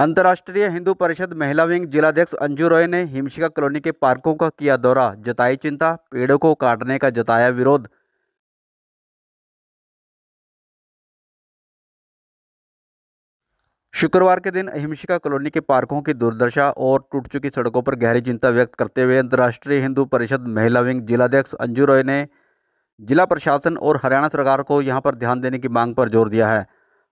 अंतर्राष्ट्रीय हिंदू परिषद महिला विंग जिलाध्यक्ष अंजू रॉय ने हिमशिका कॉलोनी के पार्कों का किया दौरा जताई चिंता पेड़ों को काटने का जताया विरोध शुक्रवार के दिन हिमशिका कॉलोनी के पार्कों की दुर्दशा और टूट चुकी सड़कों पर गहरी चिंता व्यक्त करते हुए अंतर्राष्ट्रीय हिंदू परिषद महिला विंग जिलाध्यक्ष अंजू रॉय ने जिला प्रशासन और हरियाणा सरकार को यहां पर ध्यान देने की मांग पर जोर दिया है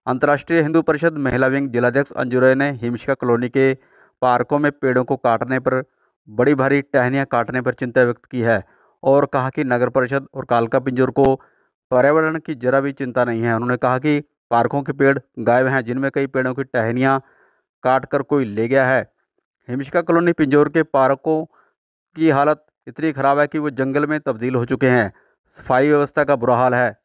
अंतर्राष्ट्रीय हिंदू परिषद महिला विंग जिलाध्यक्ष अंजुरय ने हिमशिका कॉलोनी के पार्कों में पेड़ों को काटने पर बड़ी भारी टहनियाँ काटने पर चिंता व्यक्त की है और कहा कि नगर परिषद और कालका पिंजोर को पर्यावरण की जरा भी चिंता नहीं है उन्होंने कहा कि पार्कों के पेड़ गायब हैं जिनमें कई पेड़ों की टहनियाँ काट कर कोई ले गया है हिमशिका कॉलोनी पिंजौर के पार्कों की हालत इतनी ख़राब है कि वो जंगल में तब्दील हो चुके हैं सफाई व्यवस्था का बुरा हाल है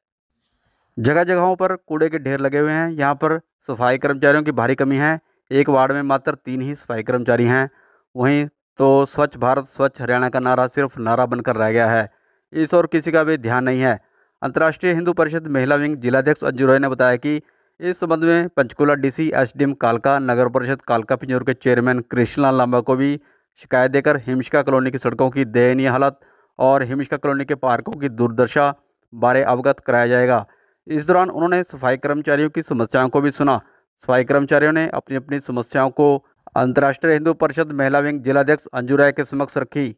जगह जगहों पर कूड़े के ढेर लगे हुए हैं यहाँ पर सफाई कर्मचारियों की भारी कमी है एक वार्ड में मात्र तीन ही सफाई कर्मचारी हैं वहीं तो स्वच्छ भारत स्वच्छ हरियाणा का नारा सिर्फ नारा बनकर रह गया है इस और किसी का भी ध्यान नहीं है अंतर्राष्ट्रीय हिंदू परिषद महिला विंग जिलाध्यक्ष अंजू रॉय ने बताया कि इस संबंध में पंचकुला डीसी एसडीएम कालका नगर परिषद कालका पिंजौर के चेयरमैन कृष्णलाल लांबा को भी शिकायत देकर हिमशिका कॉलोनी की सड़कों की दयनीय हालत और हिमशिका कॉलोनी के पार्कों की दुर्दशा बारे अवगत कराया जाएगा इस दौरान उन्होंने सफाई कर्मचारियों की समस्याओं को भी सुना सफाई कर्मचारियों ने अपनी अपनी समस्याओं को अंतर्राष्ट्रीय हिंदू परिषद महिला विंग जिलाध्यक्ष अंजू राय के समक्ष रखी